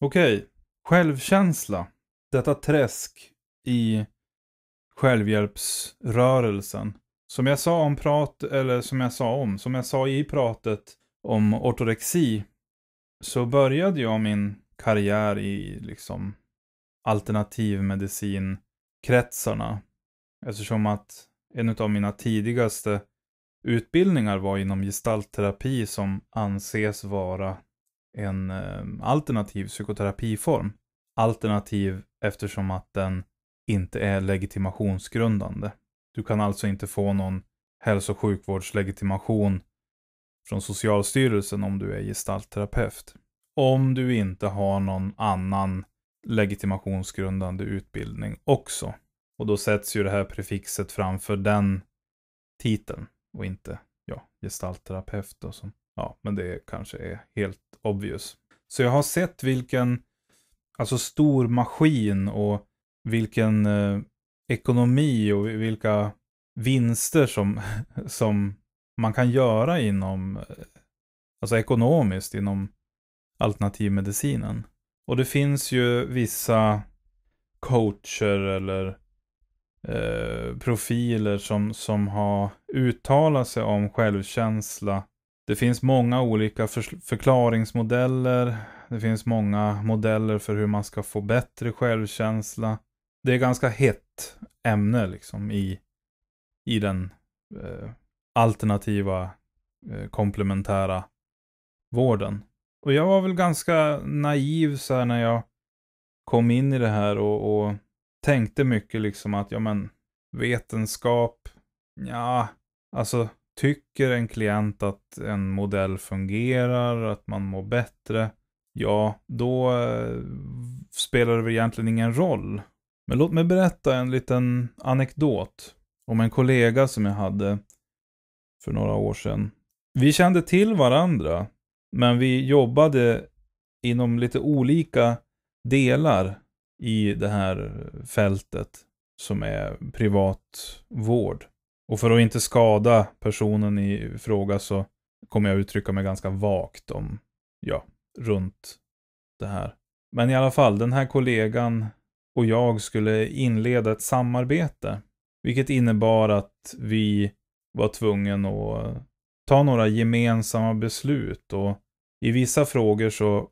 Okej, okay. självkänsla. Detta träsk i självhjälpsrörelsen. Som jag sa om prat, eller som jag sa om, som jag sa i pratet om ortorexi. Så började jag min karriär i liksom alternativmedicinkretsarna. Eftersom att en av mina tidigaste utbildningar var inom gestaltterapi som anses vara en ehm, alternativ psykoterapiform. Alternativ eftersom att den inte är legitimationsgrundande. Du kan alltså inte få någon hälso och sjukvårdslegitimation från Socialstyrelsen om du är gestaltterapeut. Om du inte har någon annan legitimationsgrundande utbildning också. Och då sätts ju det här prefixet framför den titeln och inte ja, gestaltterapeut då, som Ja, men det kanske är helt obvious. Så jag har sett vilken alltså stor maskin och vilken eh, ekonomi och vilka vinster som, som man kan göra inom, eh, alltså ekonomiskt inom alternativmedicinen. Och det finns ju vissa coacher eller eh, profiler som, som har uttalat sig om självkänsla det finns många olika förklaringsmodeller. Det finns många modeller för hur man ska få bättre självkänsla. Det är ganska hett ämne liksom i, i den eh, alternativa eh, komplementära vården. Och jag var väl ganska naiv så när jag kom in i det här och, och tänkte mycket liksom att, ja men, vetenskap, ja, alltså Tycker en klient att en modell fungerar, att man mår bättre, ja, då eh, spelar det väl egentligen ingen roll. Men låt mig berätta en liten anekdot om en kollega som jag hade för några år sedan. Vi kände till varandra, men vi jobbade inom lite olika delar i det här fältet som är privat vård. Och för att inte skada personen i fråga så kommer jag uttrycka mig ganska vagt om, ja, runt det här. Men i alla fall, den här kollegan och jag skulle inleda ett samarbete. Vilket innebar att vi var tvungna att ta några gemensamma beslut och i vissa frågor så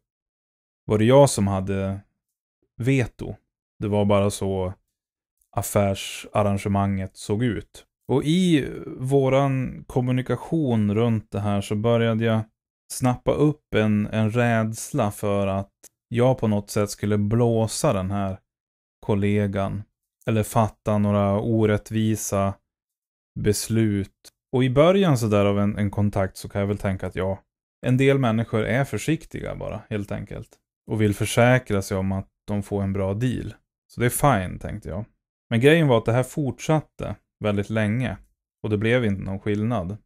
var det jag som hade veto. Det var bara så affärsarrangemanget såg ut. Och i våran kommunikation runt det här så började jag snappa upp en, en rädsla för att jag på något sätt skulle blåsa den här kollegan. Eller fatta några orättvisa beslut. Och i början så där av en, en kontakt så kan jag väl tänka att ja, en del människor är försiktiga bara, helt enkelt. Och vill försäkra sig om att de får en bra deal. Så det är fine, tänkte jag. Men grejen var att det här fortsatte väldigt länge. Och det blev inte någon skillnad.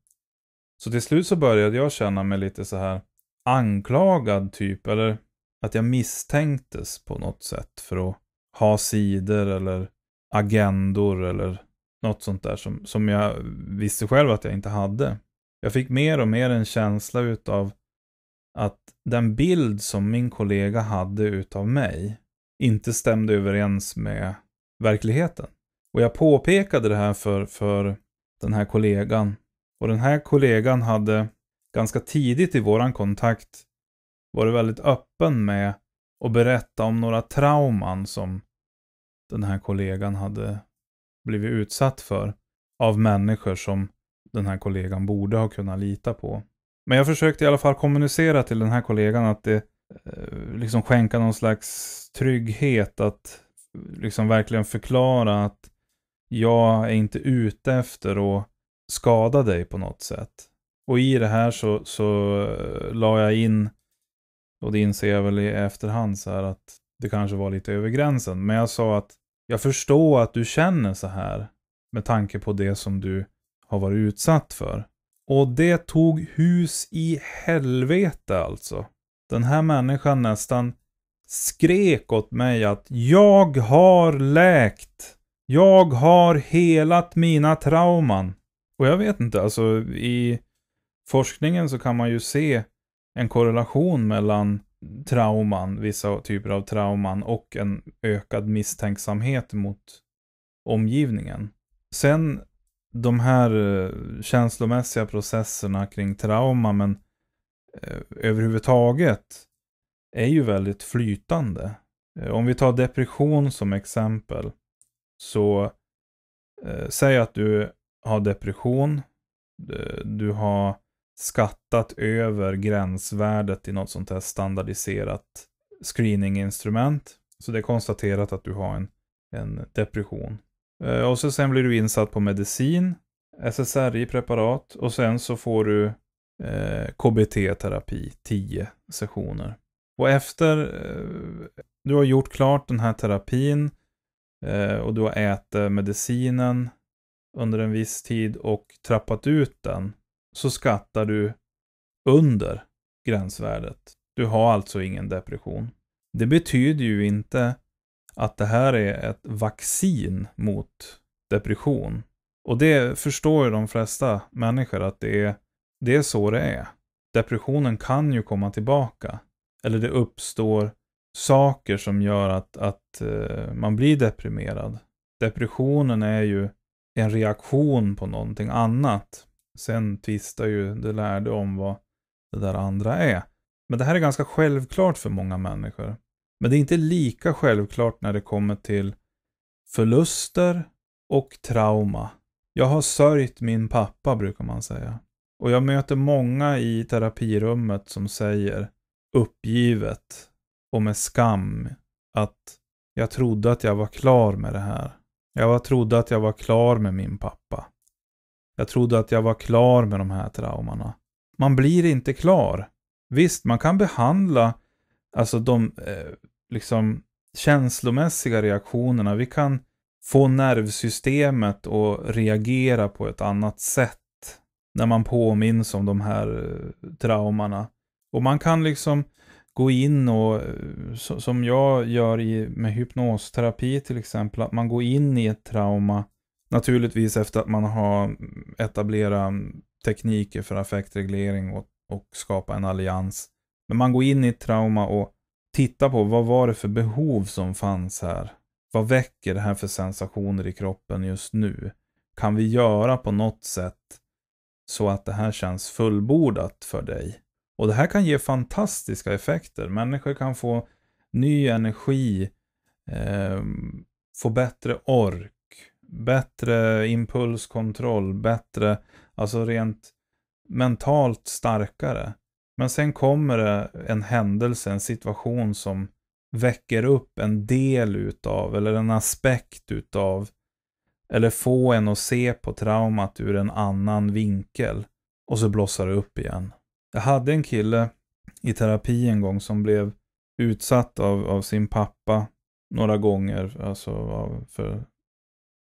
Så till slut så började jag känna mig lite så här anklagad typ, eller att jag misstänktes på något sätt för att ha sidor eller agendor eller något sånt där som, som jag visste själv att jag inte hade. Jag fick mer och mer en känsla utav att den bild som min kollega hade utav mig inte stämde överens med verkligheten. Och jag påpekade det här för, för den här kollegan. Och den här kollegan hade ganska tidigt i våran kontakt varit väldigt öppen med att berätta om några trauman som den här kollegan hade blivit utsatt för av människor som den här kollegan borde ha kunnat lita på. Men jag försökte i alla fall kommunicera till den här kollegan att det eh, liksom skänka någon slags trygghet att liksom verkligen förklara att jag är inte ute efter att skada dig på något sätt. Och i det här så, så eh, la jag in, och det inser jag väl i efterhand så här att det kanske var lite över gränsen, men jag sa att jag förstår att du känner så här med tanke på det som du har varit utsatt för. Och det tog hus i helvete alltså. Den här människan nästan skrek åt mig att jag har läkt. Jag har helat mina trauman. Och jag vet inte, alltså i forskningen så kan man ju se en korrelation mellan trauman, vissa typer av trauman och en ökad misstänksamhet mot omgivningen. Sen de här eh, känslomässiga processerna kring trauma, men eh, överhuvudtaget är ju väldigt flytande. Eh, om vi tar depression som exempel så eh, säg att du har depression, du, har skattat över gränsvärdet i något sånt här standardiserat screeninginstrument. Så det är konstaterat att du har en, en depression. Eh, och så sen blir du insatt på medicin, SSRI-preparat och sen så får du eh, KBT-terapi, 10 sessioner. Och efter eh, du har gjort klart den här terapin Eh, och du har ätit medicinen under en viss tid och trappat ut den, så skattar du under gränsvärdet. Du har alltså ingen depression. Det betyder ju inte att det här är ett vaccin mot depression. Och det förstår ju de flesta människor att det är, det är så det är. Depressionen kan ju komma tillbaka. Eller det uppstår saker som gör att, att eh, man blir deprimerad. Depressionen är ju en reaktion på någonting annat. Sen tvistar ju det lärde om vad det där andra är. Men det här är ganska självklart för många människor. Men det är inte lika självklart när det kommer till förluster och trauma. Jag har sörjt min pappa, brukar man säga. Och jag möter många i terapirummet som säger uppgivet och med skam att jag trodde att jag var klar med det här. Jag trodde att jag var klar med min pappa. Jag trodde att jag var klar med de här traumorna. Man blir inte klar. Visst, man kan behandla alltså de eh, liksom känslomässiga reaktionerna. Vi kan få nervsystemet att reagera på ett annat sätt när man påminns om de här eh, traumorna. Och man kan liksom gå in och, eh, som jag gör i, med hypnosterapi till exempel, att man går in i ett trauma, naturligtvis efter att man har etablerat tekniker för affektreglering och, och skapa en allians. Men man går in i ett trauma och tittar på vad var det för behov som fanns här? Vad väcker det här för sensationer i kroppen just nu? Kan vi göra på något sätt så att det här känns fullbordat för dig? Och det här kan ge fantastiska effekter. Människor kan få ny energi, eh, få bättre ork, bättre impulskontroll, bättre, alltså rent mentalt starkare. Men sen kommer det en händelse, en situation som väcker upp en del utav, eller en aspekt utav, eller få en att se på traumat ur en annan vinkel. Och så blossar det upp igen. Jag hade en kille i terapi en gång som blev utsatt av, av sin pappa några gånger, alltså av, för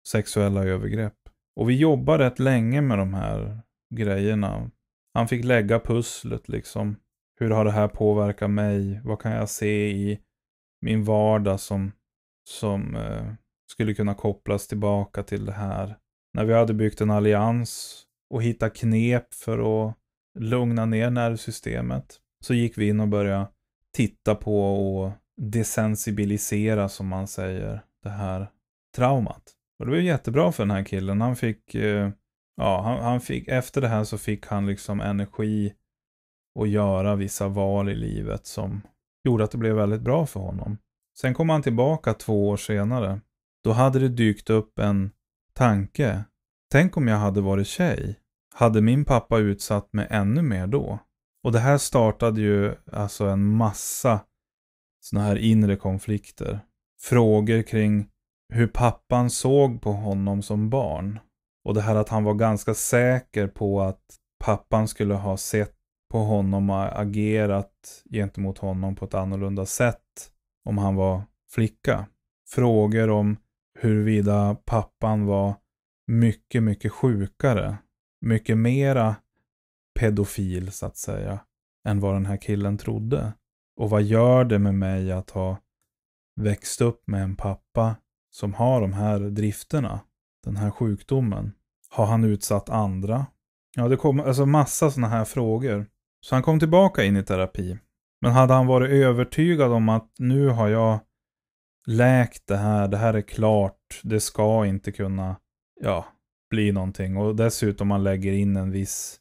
sexuella övergrepp. Och vi jobbade rätt länge med de här grejerna. Han fick lägga pusslet liksom. Hur har det här påverkat mig? Vad kan jag se i min vardag som, som eh, skulle kunna kopplas tillbaka till det här? När vi hade byggt en allians och hittat knep för att lugna ner nervsystemet. Så gick vi in och började titta på och desensibilisera, som man säger, det här traumat. Och det var ju jättebra för den här killen. Han fick, eh, ja, han, han fick, efter det här så fick han liksom energi att göra vissa val i livet som gjorde att det blev väldigt bra för honom. Sen kom han tillbaka två år senare. Då hade det dykt upp en tanke. Tänk om jag hade varit tjej? hade min pappa utsatt mig ännu mer då. Och det här startade ju alltså en massa sådana här inre konflikter. Frågor kring hur pappan såg på honom som barn. Och det här att han var ganska säker på att pappan skulle ha sett på honom och agerat gentemot honom på ett annorlunda sätt om han var flicka. Frågor om huruvida pappan var mycket, mycket sjukare mycket mera pedofil så att säga än vad den här killen trodde. Och vad gör det med mig att ha växt upp med en pappa som har de här drifterna, den här sjukdomen? Har han utsatt andra? Ja, det kom alltså massa sådana här frågor. Så han kom tillbaka in i terapi. Men hade han varit övertygad om att nu har jag läkt det här, det här är klart, det ska inte kunna, ja, bli någonting. Och dessutom man lägger in en viss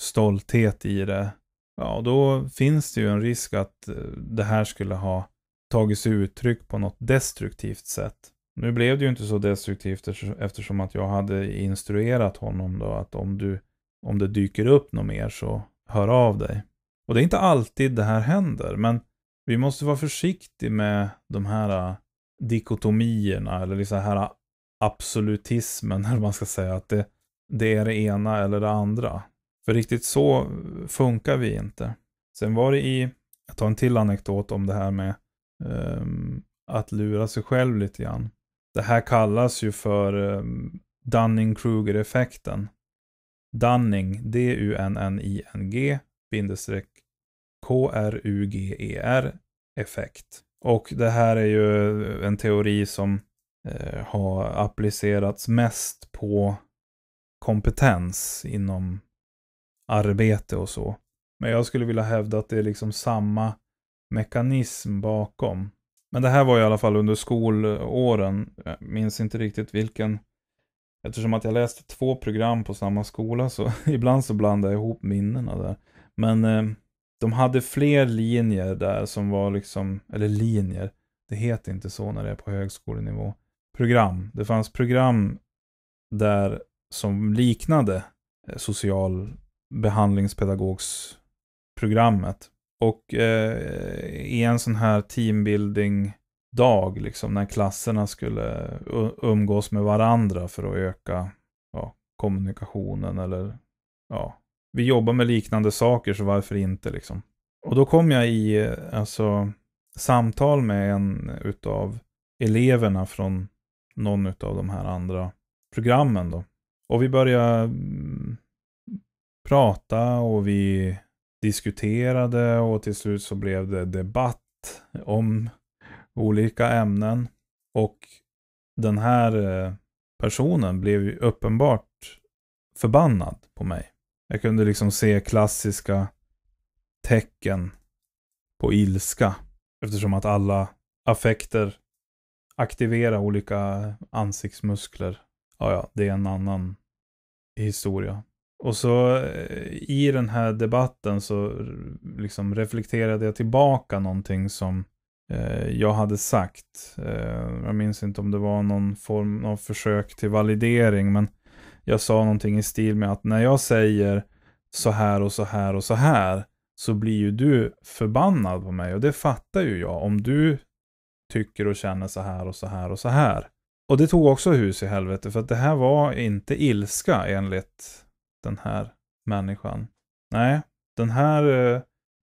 stolthet i det. Ja, då finns det ju en risk att eh, det här skulle ha tagits uttryck på något destruktivt sätt. Nu blev det ju inte så destruktivt eftersom att jag hade instruerat honom då att om, du, om det dyker upp något mer så hör av dig. Och det är inte alltid det här händer, men vi måste vara försiktiga med de här eh, dikotomierna eller liksom här absolutismen, eller vad man ska säga, att det, det är det ena eller det andra. För riktigt så funkar vi inte. Sen var det i, jag tar en till anekdot om det här med um, att lura sig själv lite grann. Det här kallas ju för um, Dunning-Kruger-effekten. Dunning, D-U-N-N-I-N-G, bindestreck K-R-U-G-E-R, effekt. Och det här är ju en teori som Eh, har applicerats mest på kompetens inom arbete och så. Men jag skulle vilja hävda att det är liksom samma mekanism bakom. Men det här var i alla fall under skolåren. Jag minns inte riktigt vilken. Eftersom att jag läste två program på samma skola så ibland så blandar jag ihop minnena där. Men eh, de hade fler linjer där som var liksom, eller linjer, det heter inte så när det är på högskolenivå program. Det fanns program där som liknade eh, social behandlingspedagogsprogrammet. Och eh, i en sån här teambuilding-dag, liksom, när klasserna skulle umgås med varandra för att öka ja, kommunikationen eller ja, vi jobbar med liknande saker så varför inte liksom. Och då kom jag i eh, alltså, samtal med en utav eleverna från någon av de här andra programmen då. Och vi började mm, prata och vi diskuterade och till slut så blev det debatt om olika ämnen. Och den här eh, personen blev ju uppenbart förbannad på mig. Jag kunde liksom se klassiska tecken på ilska. Eftersom att alla affekter aktivera olika ansiktsmuskler. Ja, ja, det är en annan historia. Och så eh, i den här debatten så liksom reflekterade jag tillbaka någonting som eh, jag hade sagt. Eh, jag minns inte om det var någon form av försök till validering, men jag sa någonting i stil med att när jag säger så här och så här och så här så blir ju du förbannad på mig och det fattar ju jag. Om du tycker och känner så här och så här och så här. Och det tog också hus i helvete, för att det här var inte ilska enligt den här människan. Nej, den här eh,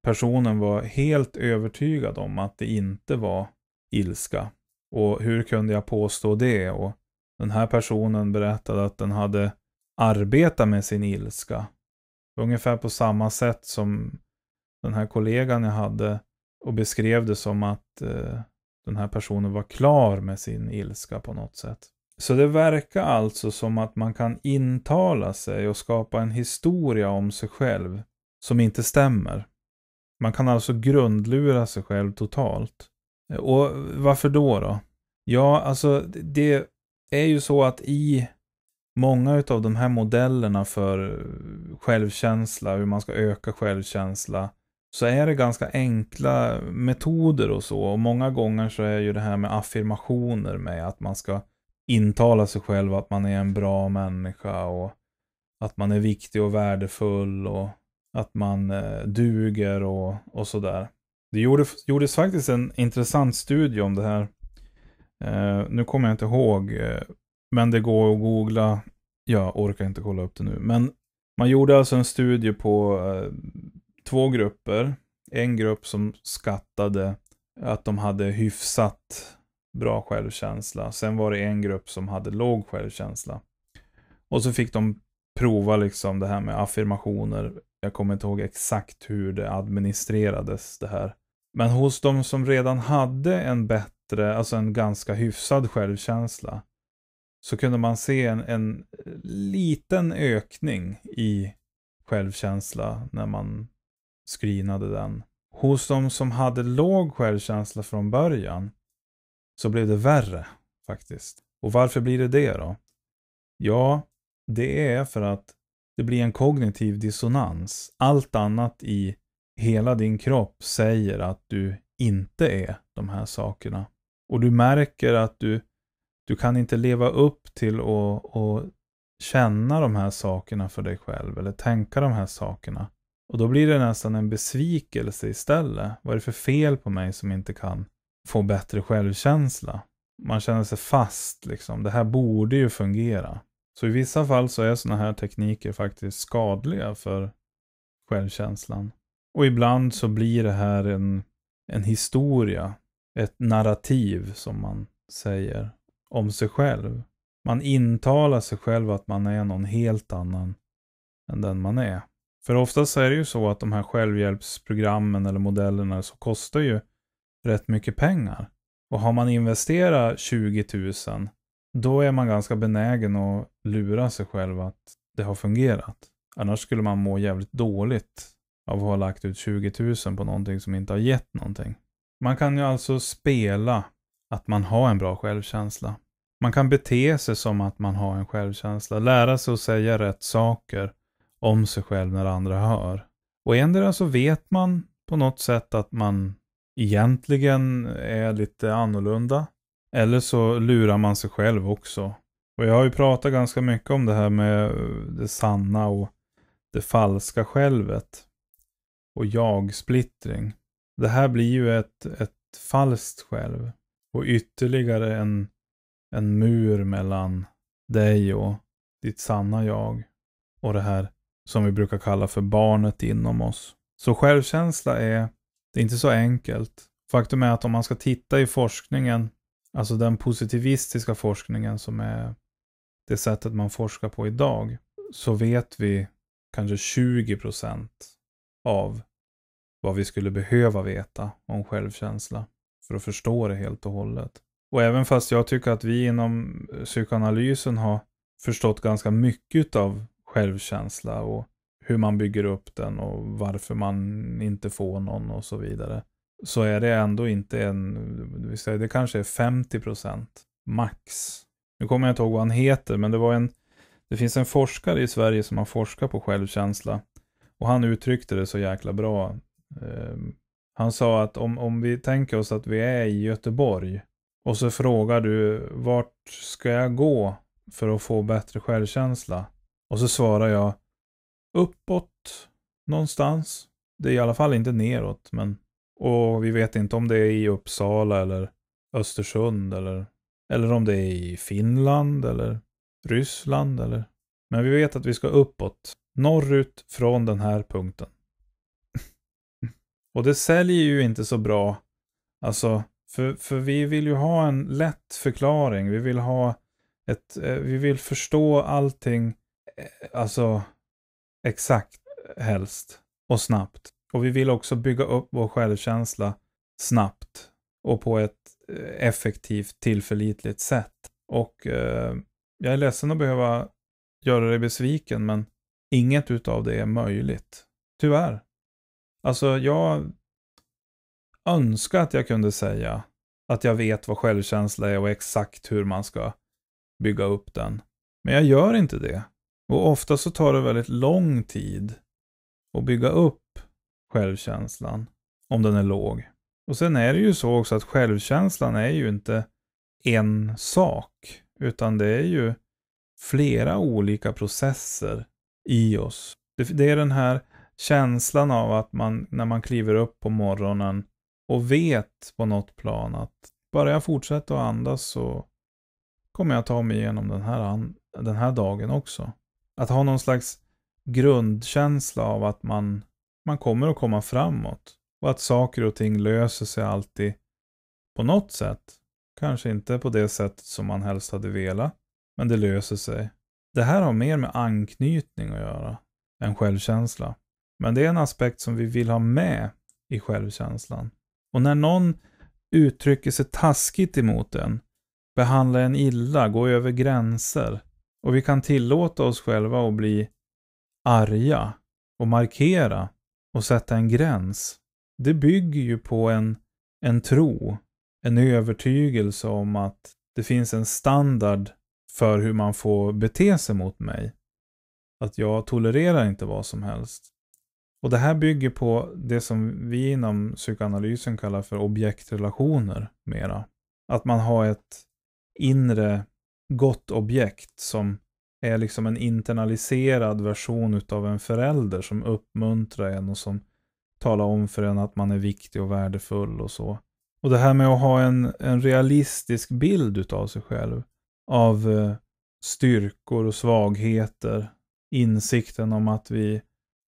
personen var helt övertygad om att det inte var ilska. Och hur kunde jag påstå det? Och den här personen berättade att den hade arbetat med sin ilska. Ungefär på samma sätt som den här kollegan jag hade och beskrev det som att eh, den här personen var klar med sin ilska på något sätt. Så det verkar alltså som att man kan intala sig och skapa en historia om sig själv som inte stämmer. Man kan alltså grundlura sig själv totalt. Och varför då då? Ja, alltså det är ju så att i många utav de här modellerna för självkänsla, hur man ska öka självkänsla, så är det ganska enkla metoder och så. Och många gånger så är ju det här med affirmationer med att man ska intala sig själv att man är en bra människa och att man är viktig och värdefull och att man eh, duger och, och sådär. Det gjorde, gjordes faktiskt en intressant studie om det här. Eh, nu kommer jag inte ihåg, eh, men det går att googla. Jag orkar inte kolla upp det nu, men man gjorde alltså en studie på eh, två grupper. En grupp som skattade att de hade hyfsat bra självkänsla. Sen var det en grupp som hade låg självkänsla. Och så fick de prova liksom det här med affirmationer. Jag kommer inte ihåg exakt hur det administrerades det här. Men hos de som redan hade en bättre, alltså en ganska hyfsad självkänsla. Så kunde man se en, en liten ökning i självkänsla när man screenade den. Hos de som hade låg självkänsla från början så blev det värre faktiskt. Och varför blir det det då? Ja, det är för att det blir en kognitiv dissonans. Allt annat i hela din kropp säger att du inte är de här sakerna. Och du märker att du, du kan inte leva upp till att känna de här sakerna för dig själv eller tänka de här sakerna. Och då blir det nästan en besvikelse istället. Vad är det för fel på mig som inte kan få bättre självkänsla? Man känner sig fast liksom. Det här borde ju fungera. Så i vissa fall så är sådana här tekniker faktiskt skadliga för självkänslan. Och ibland så blir det här en, en historia, ett narrativ som man säger om sig själv. Man intalar sig själv att man är någon helt annan än den man är. För oftast är det ju så att de här självhjälpsprogrammen eller modellerna så kostar ju rätt mycket pengar. Och har man investerat 20 000 då är man ganska benägen att lura sig själv att det har fungerat. Annars skulle man må jävligt dåligt av att ha lagt ut 20 000 på någonting som inte har gett någonting. Man kan ju alltså spela att man har en bra självkänsla. Man kan bete sig som att man har en självkänsla, lära sig att säga rätt saker om sig själv när andra hör. Och endera så vet man på något sätt att man egentligen är lite annorlunda. Eller så lurar man sig själv också. Och jag har ju pratat ganska mycket om det här med eh, det sanna och det falska självet. Och jag-splittring. Det här blir ju ett, ett falskt själv. Och ytterligare en, en mur mellan dig och ditt sanna jag. Och det här som vi brukar kalla för barnet inom oss. Så självkänsla är, det är inte så enkelt. Faktum är att om man ska titta i forskningen, alltså den positivistiska forskningen som är det sättet man forskar på idag, så vet vi kanske 20 procent av vad vi skulle behöva veta om självkänsla för att förstå det helt och hållet. Och även fast jag tycker att vi inom psykoanalysen har förstått ganska mycket av självkänsla och hur man bygger upp den och varför man inte får någon och så vidare. Så är det ändå inte en, det, kanske är 50% max. Nu kommer jag inte ihåg vad han heter, men det var en, det finns en forskare i Sverige som har forskat på självkänsla. Och han uttryckte det så jäkla bra. Ehm, han sa att om, om vi tänker oss att vi är i Göteborg och så frågar du vart ska jag gå för att få bättre självkänsla? Och så svarar jag uppåt någonstans. Det är i alla fall inte neråt, men och vi vet inte om det är i Uppsala eller Östersund eller, eller om det är i Finland eller Ryssland eller. Men vi vet att vi ska uppåt, norrut från den här punkten. och det säljer ju inte så bra. Alltså, för, för vi vill ju ha en lätt förklaring. Vi vill ha ett, eh, vi vill förstå allting Eh, alltså exakt helst och snabbt. Och vi vill också bygga upp vår självkänsla snabbt och på ett eh, effektivt, tillförlitligt sätt. Och eh, jag är ledsen att behöva göra dig besviken, men inget utav det är möjligt. Tyvärr. Alltså, jag önskar att jag kunde säga att jag vet vad självkänsla är och exakt hur man ska bygga upp den. Men jag gör inte det. Och ofta så tar det väldigt lång tid att bygga upp självkänslan, om den är låg. Och sen är det ju så också att självkänslan är ju inte en sak, utan det är ju flera olika processer i oss. Det, är den här känslan av att man, när man kliver upp på morgonen och vet på något plan att bara jag fortsätter att andas så kommer jag ta mig igenom den här, den här dagen också. Att ha någon slags grundkänsla av att man, man kommer att komma framåt. Och att saker och ting löser sig alltid på något sätt. Kanske inte på det sätt som man helst hade velat, men det löser sig. Det här har mer med anknytning att göra än självkänsla. Men det är en aspekt som vi vill ha med i självkänslan. Och när någon uttrycker sig taskigt emot en, behandlar en illa, går över gränser, och vi kan tillåta oss själva att bli arga och markera och sätta en gräns. Det bygger ju på en, en tro, en övertygelse om att det finns en standard för hur man får bete sig mot mig. Att jag tolererar inte vad som helst. Och det här bygger på det som vi inom psykoanalysen kallar för objektrelationer mera. Att man har ett inre gott objekt som är liksom en internaliserad version utav en förälder som uppmuntrar en och som talar om för en att man är viktig och värdefull och så. Och det här med att ha en, en realistisk bild utav sig själv, av eh, styrkor och svagheter, insikten om att vi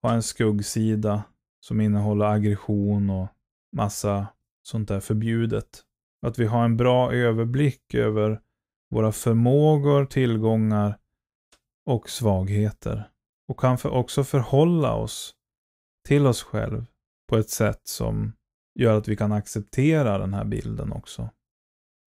har en skuggsida som innehåller aggression och massa sånt där förbjudet. Att vi har en bra överblick över våra förmågor, tillgångar och svagheter. Och kan för också förhålla oss till oss själv på ett sätt som gör att vi kan acceptera den här bilden också.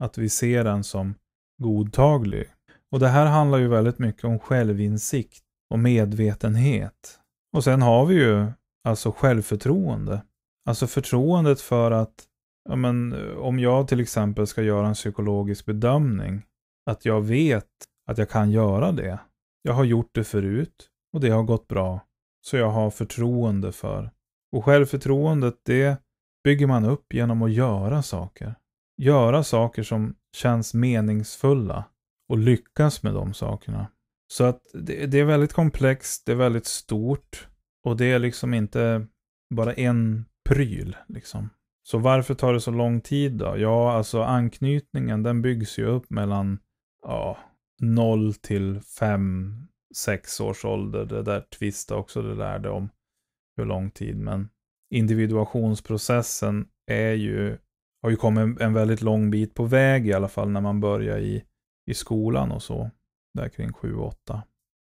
Att vi ser den som godtaglig. Och det här handlar ju väldigt mycket om självinsikt och medvetenhet. Och sen har vi ju alltså självförtroende. Alltså förtroendet för att, ja men, om jag till exempel ska göra en psykologisk bedömning att jag vet att jag kan göra det. Jag har gjort det förut och det har gått bra. Så jag har förtroende för. Och självförtroendet det bygger man upp genom att göra saker. Göra saker som känns meningsfulla och lyckas med de sakerna. Så att det, är väldigt komplext, det är väldigt stort och det är liksom inte bara en pryl liksom. Så varför tar det så lång tid då? Ja, alltså anknytningen den byggs ju upp mellan ja, 0 till 5, 6 års ålder. Det där tvista också det lärde om hur lång tid. Men individuationsprocessen är ju, har ju kommit en väldigt lång bit på väg i alla fall när man börjar i, i skolan och så. Där kring 7-8.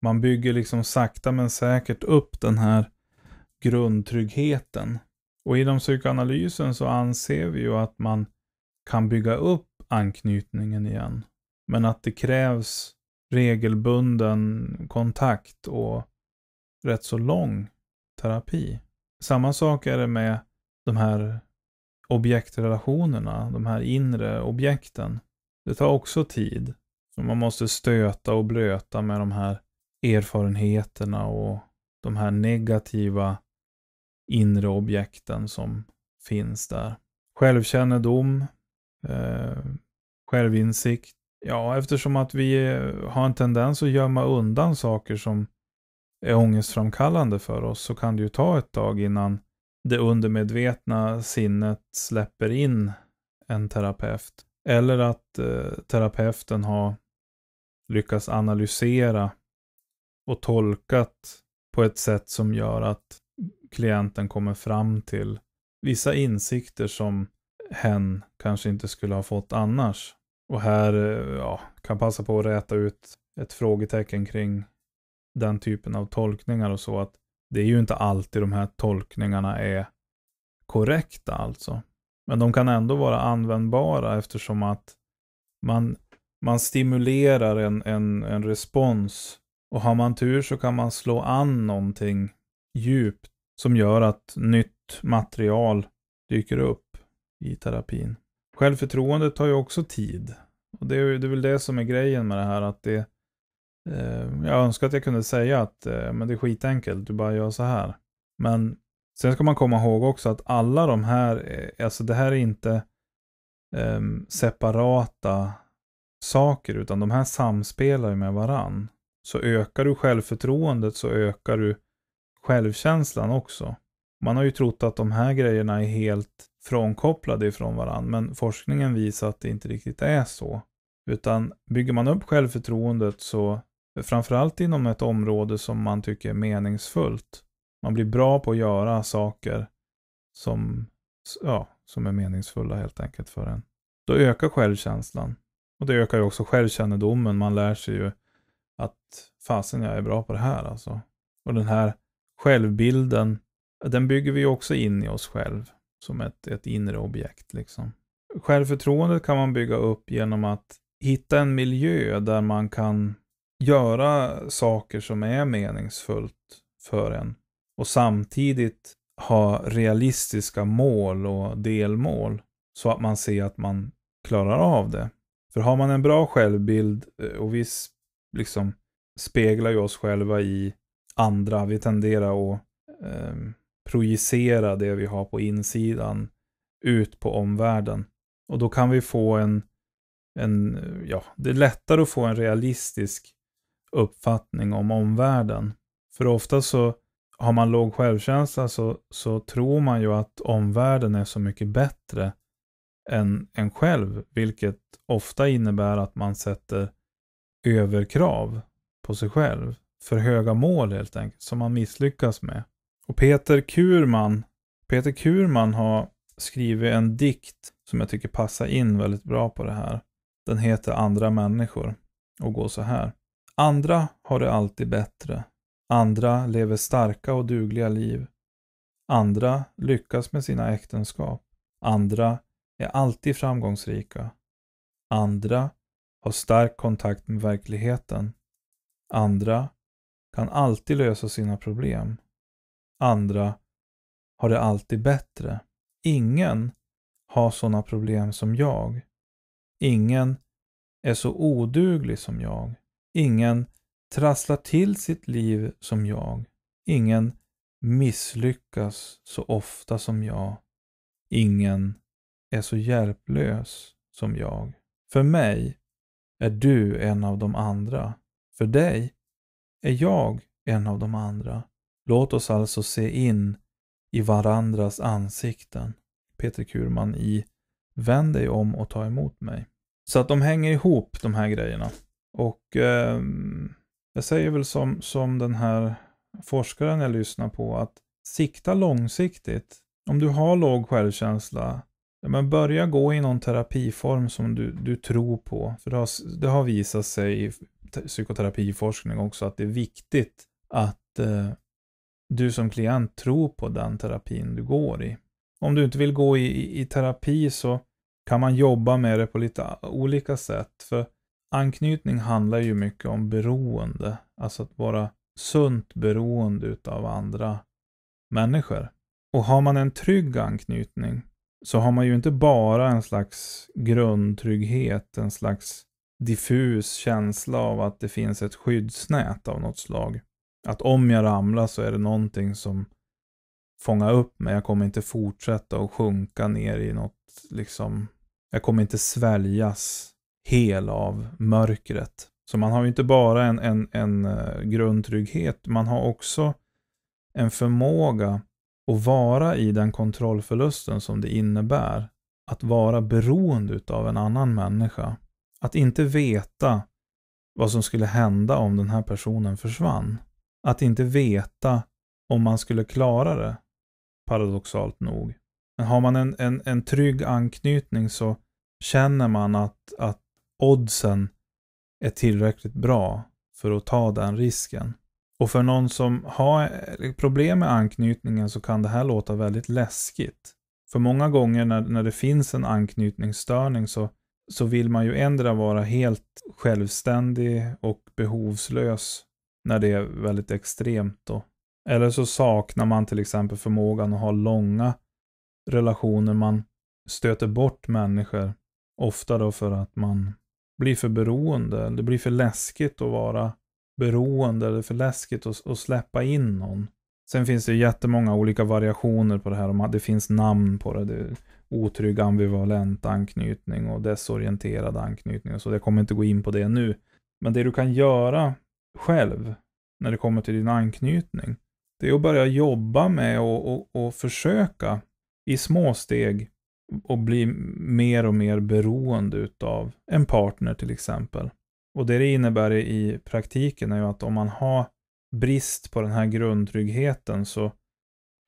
Man bygger liksom sakta men säkert upp den här grundtryggheten. Och inom psykoanalysen så anser vi ju att man kan bygga upp anknytningen igen. Men att det krävs regelbunden kontakt och rätt så lång terapi. Samma sak är det med de här objektrelationerna, de här inre objekten. Det tar också tid. Så man måste stöta och blöta med de här erfarenheterna och de här negativa inre objekten som finns där. Självkännedom, eh, självinsikt, Ja, eftersom att vi eh, har en tendens att gömma undan saker som är ångestframkallande för oss så kan det ju ta ett tag innan det undermedvetna sinnet släpper in en terapeut. Eller att eh, terapeuten har lyckats analysera och tolkat på ett sätt som gör att klienten kommer fram till vissa insikter som hen kanske inte skulle ha fått annars. Och här eh, ja, kan passa på att räta ut ett frågetecken kring den typen av tolkningar och så. att Det är ju inte alltid de här tolkningarna är korrekta alltså. Men de kan ändå vara användbara eftersom att man, man stimulerar en, en, en respons. Och har man tur så kan man slå an någonting djupt som gör att nytt material dyker upp i terapin. Självförtroendet tar ju också tid. Och det, är, det är väl det som är grejen med det här att det... Eh, jag önskar att jag kunde säga att eh, men det är skitenkelt, du bara gör så här. Men sen ska man komma ihåg också att alla de här, eh, alltså det här är inte eh, separata saker, utan de här samspelar ju med varann. Så ökar du självförtroendet så ökar du självkänslan också. Man har ju trott att de här grejerna är helt frånkopplade ifrån varandra. Men forskningen visar att det inte riktigt är så. Utan bygger man upp självförtroendet så, framförallt inom ett område som man tycker är meningsfullt, man blir bra på att göra saker som, ja, som är meningsfulla helt enkelt för en. Då ökar självkänslan. Och det ökar ju också självkännedomen. Man lär sig ju att fasen, jag är bra på det här alltså. Och den här självbilden, den bygger vi också in i oss själva som ett, ett inre objekt. Liksom. Självförtroendet kan man bygga upp genom att hitta en miljö där man kan göra saker som är meningsfullt för en och samtidigt ha realistiska mål och delmål så att man ser att man klarar av det. För har man en bra självbild eh, och vi liksom speglar ju oss själva i andra, vi tenderar att eh, projicera det vi har på insidan ut på omvärlden. Och då kan vi få en, en ja, det är lättare att få en realistisk uppfattning om omvärlden. För ofta så har man låg självkänsla så, så tror man ju att omvärlden är så mycket bättre än en själv, vilket ofta innebär att man sätter överkrav på sig själv. För höga mål helt enkelt, som man misslyckas med. Och Peter Kurman, Peter Kurman har skrivit en dikt som jag tycker passar in väldigt bra på det här. Den heter Andra människor och går så här. Andra har det alltid bättre. Andra lever starka och dugliga liv. Andra lyckas med sina äktenskap. Andra är alltid framgångsrika. Andra har stark kontakt med verkligheten. Andra kan alltid lösa sina problem andra har det alltid bättre. Ingen har sådana problem som jag. Ingen är så oduglig som jag. Ingen trasslar till sitt liv som jag. Ingen misslyckas så ofta som jag. Ingen är så hjälplös som jag. För mig är du en av de andra. För dig är jag en av de andra. Låt oss alltså se in i varandras ansikten. Peter Kurman i Vänd dig om och ta emot mig. Så att de hänger ihop de här grejerna. Och eh, jag säger väl som, som den här forskaren jag lyssnar på att sikta långsiktigt. Om du har låg självkänsla, ja, men börja gå i någon terapiform som du, du tror på. För det har, det har visat sig i psykoterapiforskning också att det är viktigt att eh, du som klient tror på den terapin du går i. Om du inte vill gå i, i, i terapi så kan man jobba med det på lite olika sätt. För anknytning handlar ju mycket om beroende, alltså att vara sunt beroende utav andra människor. Och har man en trygg anknytning så har man ju inte bara en slags grundtrygghet, en slags diffus känsla av att det finns ett skyddsnät av något slag. Att om jag ramlar så är det någonting som fångar upp mig. Jag kommer inte fortsätta att sjunka ner i något, liksom. Jag kommer inte sväljas hel av mörkret. Så man har ju inte bara en, en, en eh, grundtrygghet, man har också en förmåga att vara i den kontrollförlusten som det innebär att vara beroende av en annan människa. Att inte veta vad som skulle hända om den här personen försvann. Att inte veta om man skulle klara det, paradoxalt nog. Men har man en, en, en trygg anknytning så känner man att, att oddsen är tillräckligt bra för att ta den risken. Och för någon som har problem med anknytningen så kan det här låta väldigt läskigt. För många gånger när, när det finns en anknytningsstörning så, så vill man ju ändra vara helt självständig och behovslös när det är väldigt extremt då. Eller så saknar man till exempel förmågan att ha långa relationer. Man stöter bort människor, ofta då för att man blir för beroende. Det blir för läskigt att vara beroende, eller för läskigt att, att släppa in någon. Sen finns det jättemånga olika variationer på det här. Det finns namn på det. det otrygg ambivalent anknytning och desorienterad anknytning. så jag kommer inte gå in på det nu. Men det du kan göra själv när det kommer till din anknytning. Det är att börja jobba med och, och, och försöka i små steg och bli mer och mer beroende utav en partner till exempel. Och det det innebär i praktiken är ju att om man har brist på den här grundtryggheten så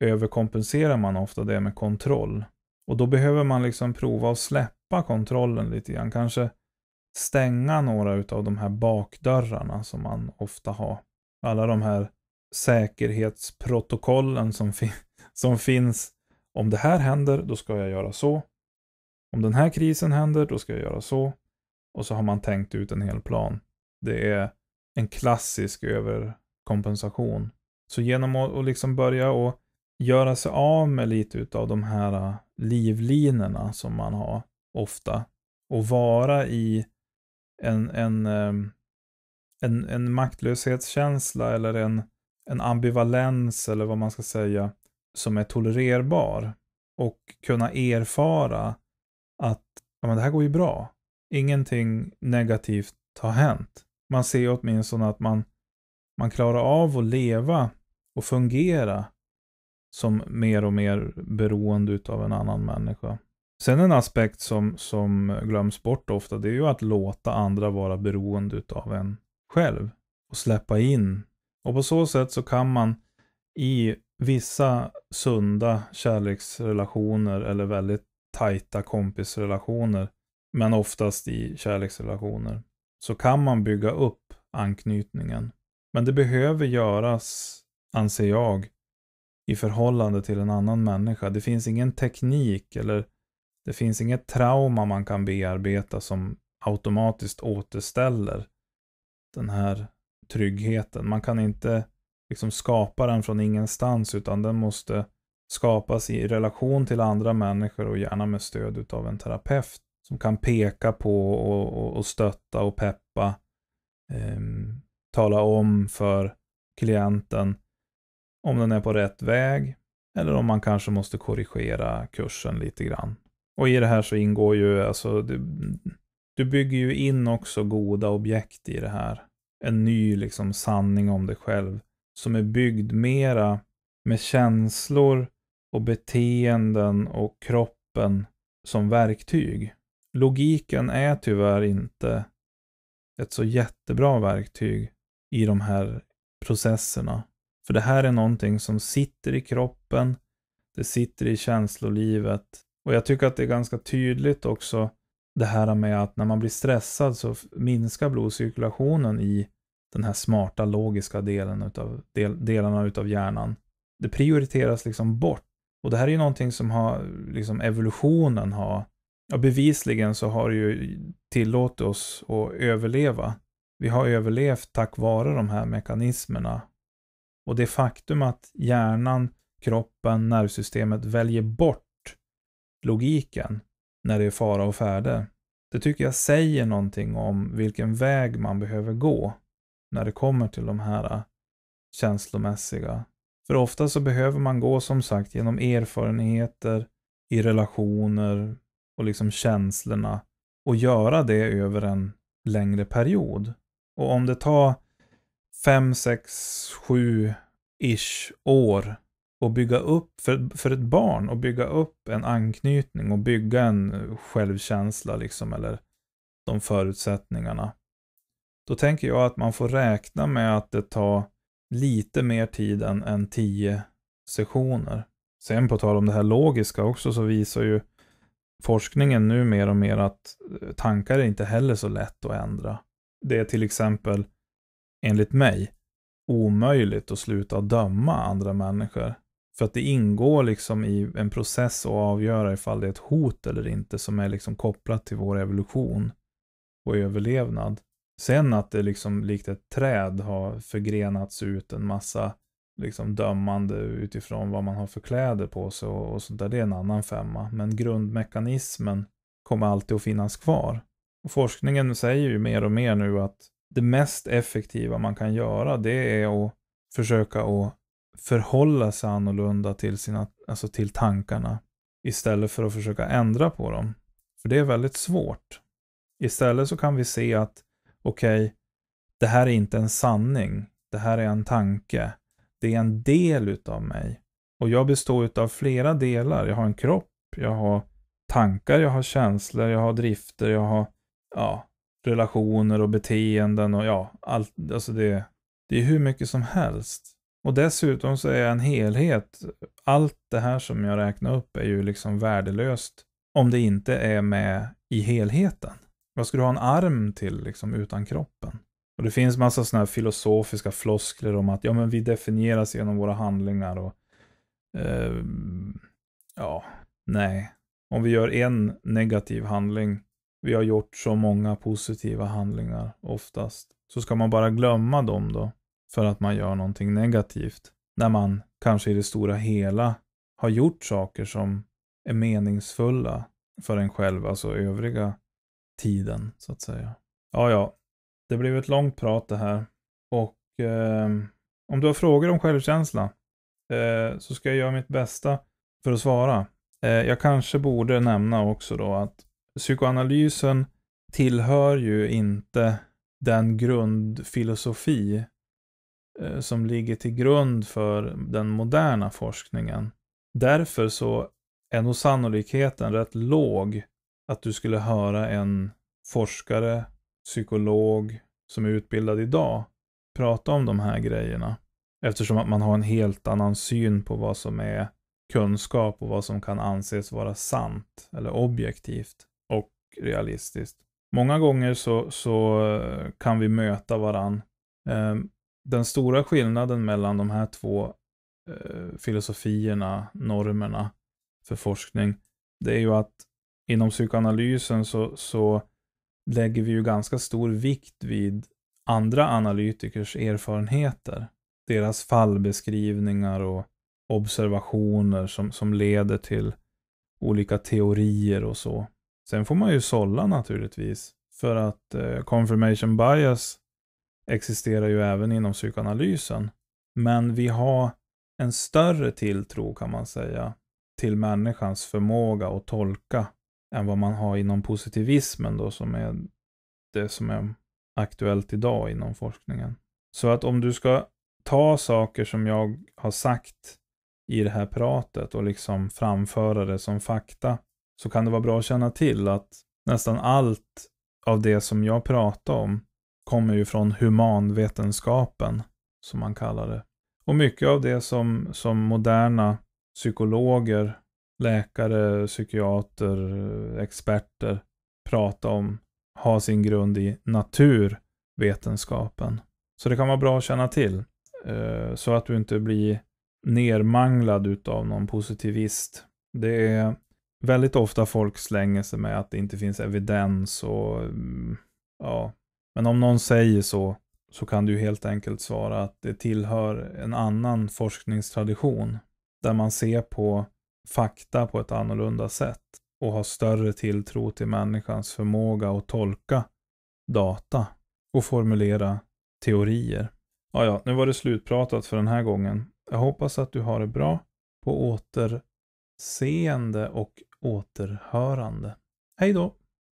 överkompenserar man ofta det med kontroll. Och då behöver man liksom prova att släppa kontrollen lite grann. Kanske stänga några utav de här bakdörrarna som man ofta har. Alla de här säkerhetsprotokollen som, fin som finns. Om det här händer, då ska jag göra så. Om den här krisen händer, då ska jag göra så. Och så har man tänkt ut en hel plan. Det är en klassisk överkompensation. Så genom att liksom börja och göra sig av med lite utav de här ah, livlinorna som man har ofta och vara i en, en, ehm, en, en maktlöshetskänsla eller en, en ambivalens eller vad man ska säga som är tolererbar och kunna erfara att ja, men det här går ju bra. Ingenting negativt har hänt. Man ser åtminstone att man, man klarar av att leva och fungera som mer och mer beroende av en annan människa. Sen en aspekt som, som glöms bort ofta, det är ju att låta andra vara beroende utav en själv. Och släppa in. Och på så sätt så kan man i vissa sunda kärleksrelationer eller väldigt tajta kompisrelationer, men oftast i kärleksrelationer, så kan man bygga upp anknytningen. Men det behöver göras, anser jag, i förhållande till en annan människa. Det finns ingen teknik eller det finns inget trauma man kan bearbeta som automatiskt återställer den här tryggheten. Man kan inte liksom skapa den från ingenstans utan den måste skapas i relation till andra människor och gärna med stöd av en terapeut som kan peka på och, och, och stötta och peppa. Eh, tala om för klienten om den är på rätt väg eller om man kanske måste korrigera kursen lite grann och i det här så ingår ju, alltså, du, du bygger ju in också goda objekt i det här. En ny liksom sanning om dig själv. Som är byggd mera med känslor och beteenden och kroppen som verktyg. Logiken är tyvärr inte ett så jättebra verktyg i de här processerna. För det här är någonting som sitter i kroppen, det sitter i känslolivet och jag tycker att det är ganska tydligt också det här med att när man blir stressad så minskar blodcirkulationen i den här smarta logiska delen utav, del, delarna utav hjärnan. Det prioriteras liksom bort. Och det här är ju någonting som har, liksom evolutionen har, ja bevisligen så har det ju tillåtit oss att överleva. Vi har överlevt tack vare de här mekanismerna. Och det faktum att hjärnan, kroppen, nervsystemet väljer bort logiken när det är fara och färde. Det tycker jag säger någonting om vilken väg man behöver gå när det kommer till de här äh, känslomässiga. För ofta så behöver man gå som sagt genom erfarenheter, i relationer och liksom känslorna och göra det över en längre period. Och om det tar fem, sex, sju ish år och bygga upp, för, för ett barn, att bygga upp en anknytning och bygga en eh, självkänsla liksom, eller de förutsättningarna. Då tänker jag att man får räkna med att det tar lite mer tid än, än tio sessioner. Sen på tal om det här logiska också så visar ju forskningen nu mer och mer att eh, tankar är inte heller så lätt att ändra. Det är till exempel, enligt mig, omöjligt att sluta döma andra människor. För att det ingår liksom i en process att avgöra ifall det är ett hot eller inte som är liksom kopplat till vår evolution och överlevnad. Sen att det liksom likt ett träd har förgrenats ut en massa liksom dömande utifrån vad man har för kläder på sig och, och sånt där, det är en annan femma. Men grundmekanismen kommer alltid att finnas kvar. Och forskningen säger ju mer och mer nu att det mest effektiva man kan göra det är att försöka att förhålla sig annorlunda till, sina, alltså till tankarna istället för att försöka ändra på dem. För det är väldigt svårt. Istället så kan vi se att okej, okay, det här är inte en sanning, det här är en tanke, det är en del utav mig. Och jag består utav flera delar. Jag har en kropp, jag har tankar, jag har känslor, jag har drifter, jag har ja, relationer och beteenden och ja, allt, alltså det, det är hur mycket som helst. Och dessutom så är en helhet. Allt det här som jag räknar upp är ju liksom värdelöst om det inte är med i helheten. Vad ska du ha en arm till liksom utan kroppen? Och det finns massa sådana här filosofiska floskler om att ja, men vi definieras genom våra handlingar och eh, ja, nej. Om vi gör en negativ handling, vi har gjort så många positiva handlingar oftast, så ska man bara glömma dem då? för att man gör någonting negativt. När man kanske i det stora hela har gjort saker som är meningsfulla för en själv, alltså övriga tiden så att säga. Ja, ja, det blev ett långt prat det här. Och eh, om du har frågor om självkänsla eh, så ska jag göra mitt bästa för att svara. Eh, jag kanske borde nämna också då att psykoanalysen tillhör ju inte den grundfilosofi Eh, som ligger till grund för den moderna forskningen. Därför så är nog sannolikheten rätt låg att du skulle höra en forskare, psykolog som är utbildad idag prata om de här grejerna. Eftersom att man har en helt annan syn på vad som är kunskap och vad som kan anses vara sant eller objektivt och realistiskt. Många gånger så, så eh, kan vi möta varann. Ehm, den stora skillnaden mellan de här två eh, filosofierna, normerna för forskning, det är ju att inom psykoanalysen så, så lägger vi ju ganska stor vikt vid andra analytikers erfarenheter. Deras fallbeskrivningar och observationer som, som leder till olika teorier och så. Sen får man ju sålla naturligtvis. För att eh, confirmation bias existerar ju även inom psykoanalysen. Men vi har en större tilltro kan man säga till människans förmåga att tolka än vad man har inom positivismen då som är det som är aktuellt idag inom forskningen. Så att om du ska ta saker som jag har sagt i det här pratet och liksom framföra det som fakta så kan det vara bra att känna till att nästan allt av det som jag pratar om kommer ju från humanvetenskapen, som man kallar det. Och mycket av det som, som moderna psykologer, läkare, psykiater, experter pratar om har sin grund i naturvetenskapen. Så det kan vara bra att känna till, eh, så att du inte blir nermanglad av någon positivist. Det är väldigt ofta folk slänger sig med att det inte finns evidens och mm, ja, men om någon säger så, så kan du helt enkelt svara att det tillhör en annan forskningstradition. Där man ser på fakta på ett annorlunda sätt och har större tilltro till människans förmåga att tolka data och formulera teorier. Ja, ja, nu var det slutpratat för den här gången. Jag hoppas att du har det bra. På återseende och återhörande. Hej då!